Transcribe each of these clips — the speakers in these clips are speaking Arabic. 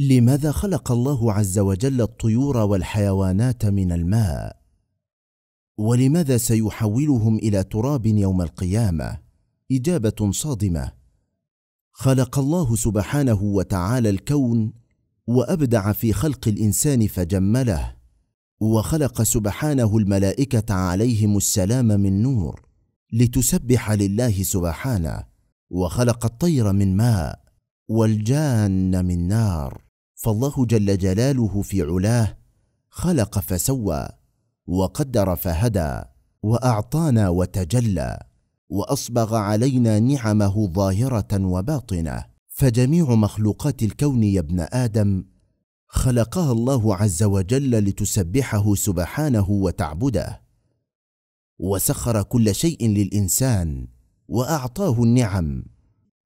لماذا خلق الله عز وجل الطيور والحيوانات من الماء ولماذا سيحولهم الى تراب يوم القيامه اجابه صادمه خلق الله سبحانه وتعالى الكون وابدع في خلق الانسان فجمله وخلق سبحانه الملائكه عليهم السلام من نور لتسبح لله سبحانه وخلق الطير من ماء والجان من نار فالله جل جلاله في علاه خلق فسوى وقدر فهدى واعطانا وتجلى واصبغ علينا نعمه ظاهره وباطنه فجميع مخلوقات الكون يا ابن ادم خلقها الله عز وجل لتسبحه سبحانه وتعبده وسخر كل شيء للانسان واعطاه النعم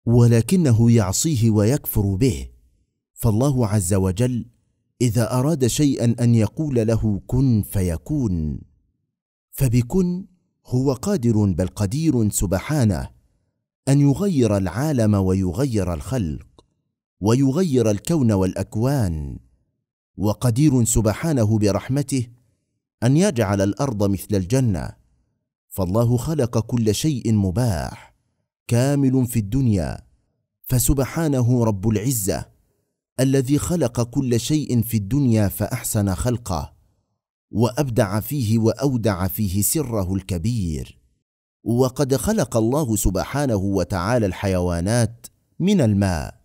ولكنه يعصيه ويكفر به فالله عز وجل اذا اراد شيئا ان يقول له كن فيكون فبكن هو قادر بل قدير سبحانه ان يغير العالم ويغير الخلق ويغير الكون والاكوان وقدير سبحانه برحمته ان يجعل الارض مثل الجنه فالله خلق كل شيء مباح كامل في الدنيا فسبحانه رب العزه الذي خلق كل شيء في الدنيا فاحسن خلقه وابدع فيه واودع فيه سره الكبير وقد خلق الله سبحانه وتعالى الحيوانات من الماء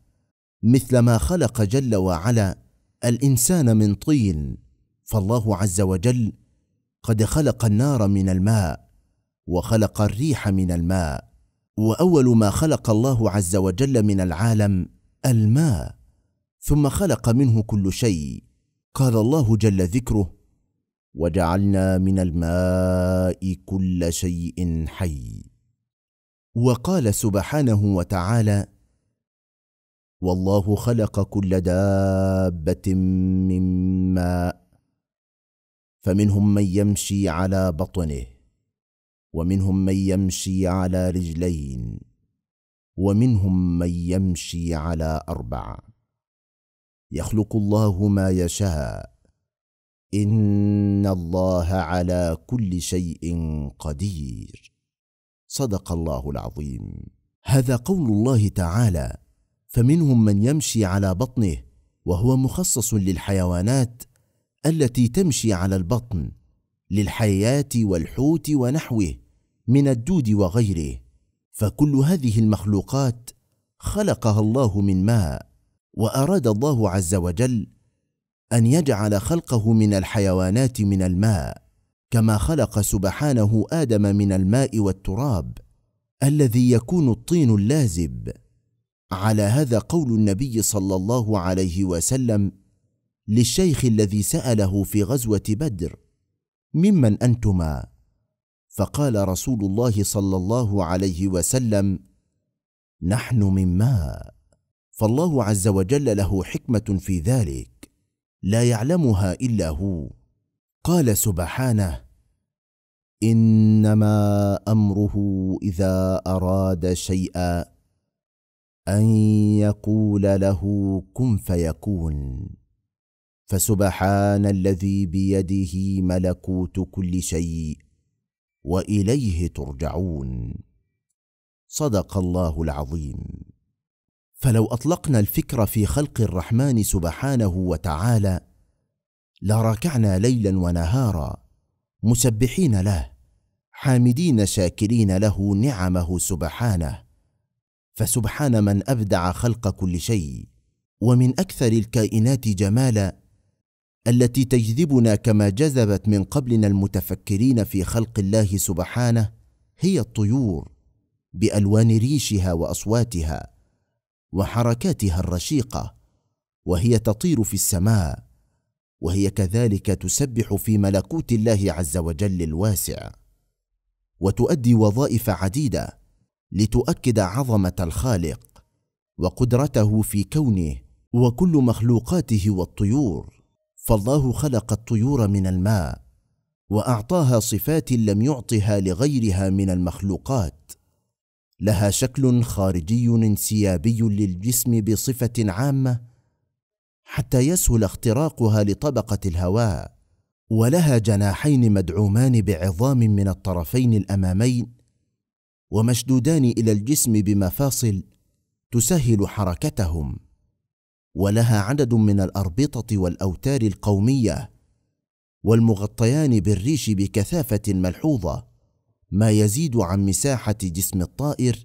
مثلما خلق جل وعلا الانسان من طين فالله عز وجل قد خلق النار من الماء وخلق الريح من الماء واول ما خلق الله عز وجل من العالم الماء ثم خلق منه كل شيء قال الله جل ذكره وجعلنا من الماء كل شيء حي وقال سبحانه وتعالى والله خلق كل دابه من ماء فمنهم من يمشي على بطنه ومنهم من يمشي على رجلين ومنهم من يمشي على اربع يخلق الله ما يشاء ان الله على كل شيء قدير صدق الله العظيم هذا قول الله تعالى فمنهم من يمشي على بطنه وهو مخصص للحيوانات التي تمشي على البطن للحيات والحوت ونحوه من الدود وغيره فكل هذه المخلوقات خلقها الله من ماء واراد الله عز وجل ان يجعل خلقه من الحيوانات من الماء كما خلق سبحانه ادم من الماء والتراب الذي يكون الطين اللازب على هذا قول النبي صلى الله عليه وسلم للشيخ الذي ساله في غزوه بدر ممن انتما فقال رسول الله صلى الله عليه وسلم نحن من ماء فالله عز وجل له حكمه في ذلك لا يعلمها الا هو قال سبحانه انما امره اذا اراد شيئا ان يقول له كن فيكون فسبحان الذي بيده ملكوت كل شيء واليه ترجعون صدق الله العظيم فلو اطلقنا الفكر في خلق الرحمن سبحانه وتعالى لركعنا ليلا ونهارا مسبحين له حامدين شاكرين له نعمه سبحانه فسبحان من ابدع خلق كل شيء ومن اكثر الكائنات جمالا التي تجذبنا كما جذبت من قبلنا المتفكرين في خلق الله سبحانه هي الطيور بالوان ريشها واصواتها وحركاتها الرشيقه وهي تطير في السماء وهي كذلك تسبح في ملكوت الله عز وجل الواسع وتؤدي وظائف عديده لتؤكد عظمه الخالق وقدرته في كونه وكل مخلوقاته والطيور فالله خلق الطيور من الماء واعطاها صفات لم يعطها لغيرها من المخلوقات لها شكل خارجي انسيابي للجسم بصفه عامه حتى يسهل اختراقها لطبقه الهواء ولها جناحين مدعومان بعظام من الطرفين الامامين ومشدودان الى الجسم بمفاصل تسهل حركتهم ولها عدد من الاربطه والاوتار القوميه والمغطيان بالريش بكثافه ملحوظه ما يزيد عن مساحة جسم الطائر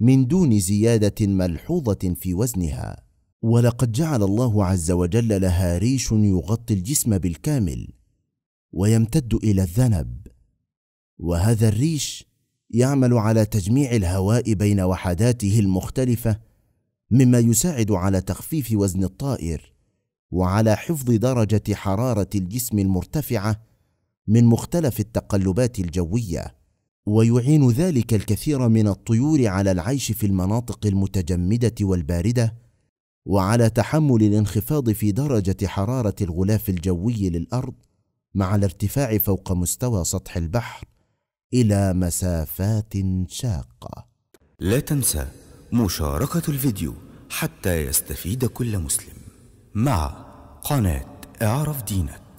من دون زيادة ملحوظة في وزنها ولقد جعل الله عز وجل لها ريش يغطي الجسم بالكامل ويمتد إلى الذنب وهذا الريش يعمل على تجميع الهواء بين وحداته المختلفة مما يساعد على تخفيف وزن الطائر وعلى حفظ درجة حرارة الجسم المرتفعة من مختلف التقلبات الجويه ويعين ذلك الكثير من الطيور على العيش في المناطق المتجمده والبارده وعلى تحمل الانخفاض في درجه حراره الغلاف الجوي للارض مع الارتفاع فوق مستوى سطح البحر الى مسافات شاقه لا تنسى مشاركه الفيديو حتى يستفيد كل مسلم مع قناه اعرف دينك